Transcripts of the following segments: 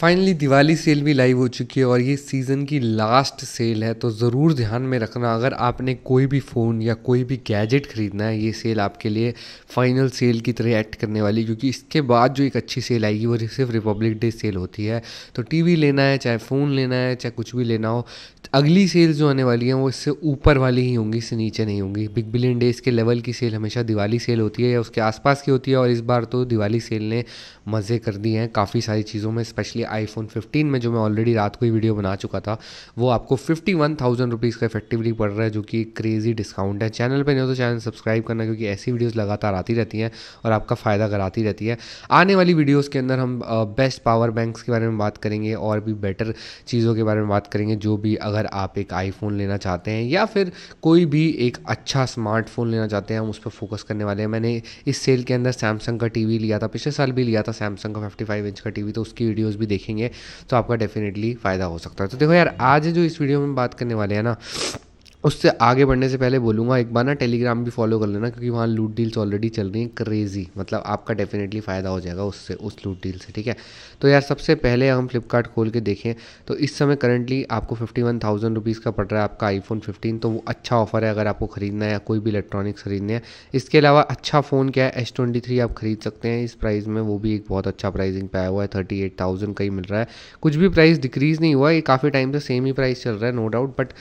finally Diwali sale भी live हो चुकी है और ये सीज़न की लास्ट सेल है तो ज़रूर ध्यान में रखना अगर आपने कोई भी फ़ोन या कोई भी गैजेट ख़रीदना है ये सेल आपके लिए फ़ाइनल सेल की तरह एक्ट करने वाली क्योंकि इसके बाद जो एक अच्छी सेल आएगी वो सिर्फ रिपब्लिक डे सेल होती है तो टीवी लेना है चाहे फ़ोन लेना है चाहे कुछ भी लेना हो अगली सेल जो आने वाली हैं वो इससे ऊपर वाली ही होंगी इससे नीचे नहीं होंगी बिग बिलियन डेज़ के लेवल की सेल हमेशा दिवाली सेल होती है या उसके आसपास की होती है और इस बार तो दिवाली सेल ने मज़े कर दिए हैं काफ़ी सारी चीज़ों में स्पेशल स्पेशली आईफोन 15 में जो मैं ऑलरेडी रात को ही वीडियो बना चुका था वो आपको फिफ्टी वन थाउजेंड रुपीज़ का इफेक्टिवली पड़ रहा है जो कि क्रेजी डिस्काउंट है चैनल पर नहीं हो तो चैनल सब्सक्राइब करना क्योंकि ऐसी वीडियोज़ लगातार आती रहती हैं और आपका फ़ायदा कराती रहती है आने वाली वीडियोज़ के अंदर हम बेस्ट पावर बैंक्स के बारे में बात करेंगे और भी बेटर चीज़ों के बारे में बात करेंगे जो भी अगर आप एक आईफोन लेना चाहते हैं या फिर कोई भी एक अच्छा स्मार्टफोन लेना चाहते हैं हम उस पर फोकस करने वाले हैं मैंने इस सेल के अंदर सैमसंग का टीवी लिया था पिछले साल भी लिया था सैमसंग का 55 इंच का टीवी तो उसकी वीडियोस भी देखेंगे तो आपका डेफिनेटली फ़ायदा हो सकता है तो देखो यार आज जो इस वीडियो में बात करने वाले हैं ना उससे आगे बढ़ने से पहले बोलूँगा एक बार ना टेलीग्राम भी फॉलो कर लेना क्योंकि वहाँ लूट डील्स ऑलरेडी चल रही हैं क्रेजी मतलब आपका डेफिनेटली फ़ायदा हो जाएगा उससे उस लूट डील से ठीक है तो यार सबसे पहले हम फ्लिपकार्ट खोल के देखें तो इस समय करंटली आपको फिफ्टी वन थाउजेंड रुपीज़ का पड़ रहा है आपका आईफोन फिफ्टीन तो वो अच्छा ऑफर है अगर आपको ख़रीदना है या कोई भी इलेक्ट्रॉनिक्स ख़रीदने हैं इसके अलावा अच्छा फ़ोन क्या है एस ट्वेंटी थ्री आप ख़रीद सकते हैं इस प्राइस में वो भी एक बहुत अच्छा प्राइसिंग पे आया हुआ है थर्टी एट थाउजेंड का ही मिल रहा है कुछ भी प्राइस डिक्रीज़ नहीं हुआ ये काफ़ी टाइम से सेम ही प्राइस चल रहा है नो डाउट बट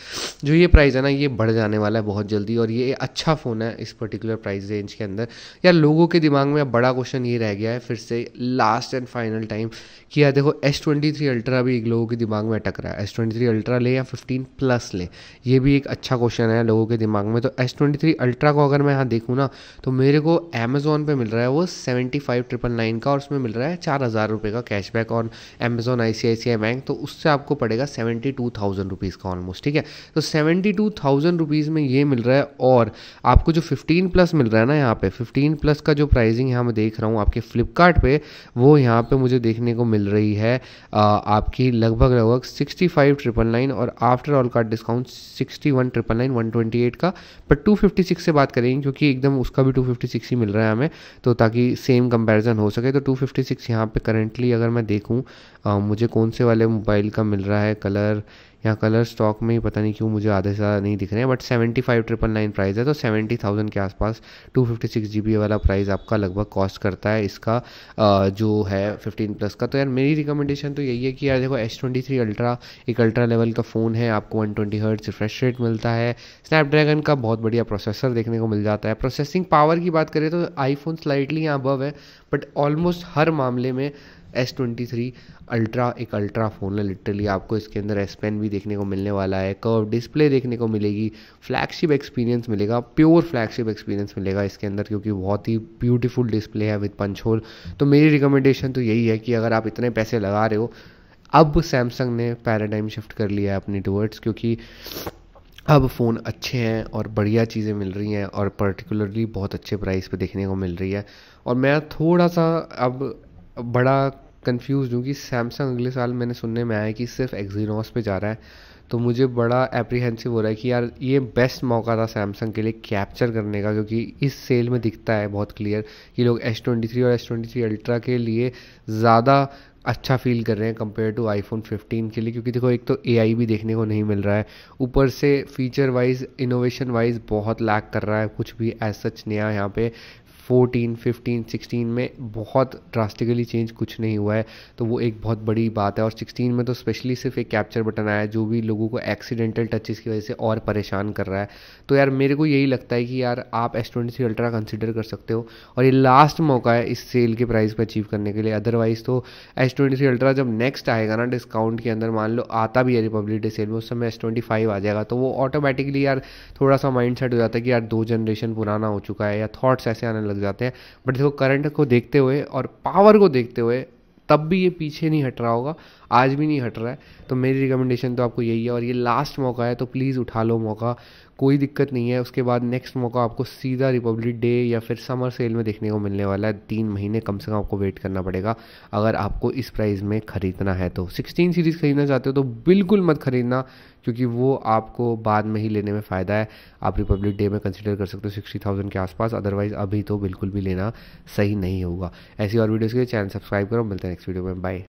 जो ये प्राइस है ना ना ये बढ़ जाने वाला है बहुत जल्दी और ये अच्छा फ़ोन है इस पर्टिकुलर प्राइस रेंज के अंदर यार लोगों के दिमाग में बड़ा क्वेश्चन ये रह गया है फिर से लास्ट एंड फाइनल टाइम कि यार देखो एस ट्वेंटी थ्री अल्ट्रा भी लोगों के दिमाग में अटक रहा है एस ट्वेंटी थ्री अल्ट्रा लें या फिफ्टीन प्लस लें ये भी एक अच्छा क्वेश्चन है लोगों के दिमाग में तो एस ट्वेंटी थ्री अल्ट्रा को अगर मैं यहाँ देखूँ ना तो मेरे को अमेज़ोन पर मिल रहा है वो सेवेंटी फाइव ट्रिपल नाइन का और उसमें मिल रहा है चार हज़ार रुपये का cashback on Amazon I C I C I bank तो उससे आपको पड़ेगा सेवेंटी टू थाउजेंड रुपीज़ का ऑलमोस्ट ठीक है तो सेवेंटी टू थाउजेंड रुपीज़ में ये मिल रहा है और आपको जो फिफ्टीन प्लस मिल रहा है ना यहाँ पे फिफ्टीन प्लस का जो प्राइसिंग यहाँ मैं देख रहा हूँ आपके फ्लिपकार्ट पे वो यहाँ पे मुझे देखने को मिल रही है आ, आपकी लगभग लगभग सिक्सटी फाइव ट्रिपल नाइन और आफ्टर ऑल का discount sixty one triple nine one twenty eight का पर टू फिफ्टी सिक्स से बात करेंगे क्योंकि एकदम उसका भी टू फिफ्टी सिक्स ही मिल रहा है हमें तो ताकि सेम कंपेरिजन हो सके तो टू फिफ्टी सिक्स यहाँ पर करेंटली अगर मैं देखूँ मुझे कौन से वाले मोबाइल का मिल रहा है कलर यहाँ कलर स्टॉक में ही पता नहीं क्यों मुझे आधे से ज़्यादा नहीं दिख रहे हैं but seventy five triple nine price है तो सेवेंटी थाउजेंड के आसपास two fifty six G B वाला प्राइस आपका लगभग कॉस्ट करता है इसका जो है फिफ्टीन प्लस का तो यार मेरी रिकमेंडेशन तो यही है कि यार देखो एस ट्वेंटी थ्री अल्ट्रा एक अल्ट्रा लेवल का फ़ोन है आपको one twenty hertz refresh rate मिलता है स्नैपड्रैगन का बहुत बढ़िया प्रोसेसर देखने को मिल जाता है प्रोसेसिंग पावर की बात करें तो आईफोन स्लाइटली यहाँ अबव है बट ऑलमोस्ट हर मामले में एस ट्वेंटी थ्री अल्ट्रा एक अल्ट्रा फ़ोन है लिटरली आपको इसके अंदर एस पेन भी देखने को मिलने वाला है कर्व डिस्प्ले देखने को मिलेगी फ्लैगशिप एक्सपीरियंस मिलेगा प्योर फ्लैगशिप एक्सपीरियंस मिलेगा इसके अंदर क्योंकि बहुत ही ब्यूटीफुल डिस्प्ले है विद पंच होल तो मेरी रिकमेंडेशन तो यही है कि अगर आप इतने पैसे लगा रहे हो अब सैमसंग ने पैराडाइम शिफ्ट कर लिया है अपनी टूवर्ड्स क्योंकि अब फ़ोन अच्छे हैं और बढ़िया चीज़ें मिल रही हैं और पर्टिकुलरली बहुत अच्छे प्राइस पे देखने को मिल रही है और मैं थोड़ा सा अब बड़ा कंफ्यूज हूँ कि सैमसंग अगले साल मैंने सुनने में आया कि सिर्फ एक्जीनोस पे जा रहा है तो मुझे बड़ा एप्रीहेंसिव हो रहा है कि यार ये बेस्ट मौका था सैमसंग के लिए कैप्चर करने का क्योंकि इस सेल में दिखता है बहुत क्लियर कि लोग एस ट्वेंटी थ्री और एस ट्वेंटी थ्री अल्ट्रा के लिए ज़्यादा अच्छा फील कर रहे हैं कंपेयर टू आईफोन 15 के लिए क्योंकि देखो एक तो ए भी देखने को नहीं मिल रहा है ऊपर से फीचर वाइज इनोवेशन वाइज बहुत लैक कर रहा है कुछ भी एज सच नया यहाँ पे फ़ोर्टीन फिफ्टीन सिक्सटीन में बहुत ड्रास्टिकली चेंज कुछ नहीं हुआ है तो वो एक बहुत बड़ी बात है और सिक्सटीन में तो स्पेशली सिर्फ एक कैप्चर बटन आया जो भी लोगों को एक्सीडेंटल टचेस की वजह से और परेशान कर रहा है तो यार मेरे को यही लगता है कि यार आप एस ट्वेंटी अल्ट्रा कंसिडर कर सकते हो और ये लास्ट मौका है इस सेल के प्राइस पर अचीव करने के लिए अदरवाइज़ तो एस ट्वेंटी अल्ट्रा जब नेक्स्ट आएगा ना डिस्काउंट के अंदर मान लो आता भी है रिपब्लिक डे सेल में उस समय एस ट्वेंटी फाइव आ जाएगा तो वो ऑटोमेटिकली यार थोड़ा सा माइंड सेट हो जाता है कि यार दो जनरेशन पुराना हो चुका है या थाट्स ऐसे आने लग जाते हैं बट देखो करंट को देखते हुए और पावर को देखते हुए तब भी ये पीछे नहीं हट रहा होगा आज भी नहीं हट रहा है तो मेरी रिकमेंडेशन तो आपको यही है और ये लास्ट मौका है तो प्लीज़ उठा लो मौका कोई दिक्कत नहीं है उसके बाद नेक्स्ट मौका आपको सीधा रिपब्लिक डे या फिर समर सेल में देखने को मिलने वाला है तीन महीने कम से कम आपको वेट करना पड़ेगा अगर आपको इस प्राइस में ख़रीदना है तो सिक्सटीन सीरीज़ खरीदना चाहते हो तो बिल्कुल मत खरीदना क्योंकि वो आपको बाद में ही लेने में फ़ायदा है आप रिपब्लिक डे में कंसिडर कर सकते हो सिक्सटी थाउजेंड के आसपास अदरवाइज़ अभी तो बिल्कुल भी लेना सही नहीं होगा ऐसी और वीडियोज़ के लिए चैनल सब्सक्राइब करो मिलते हैं नेक्स्ट वीडियो में बाय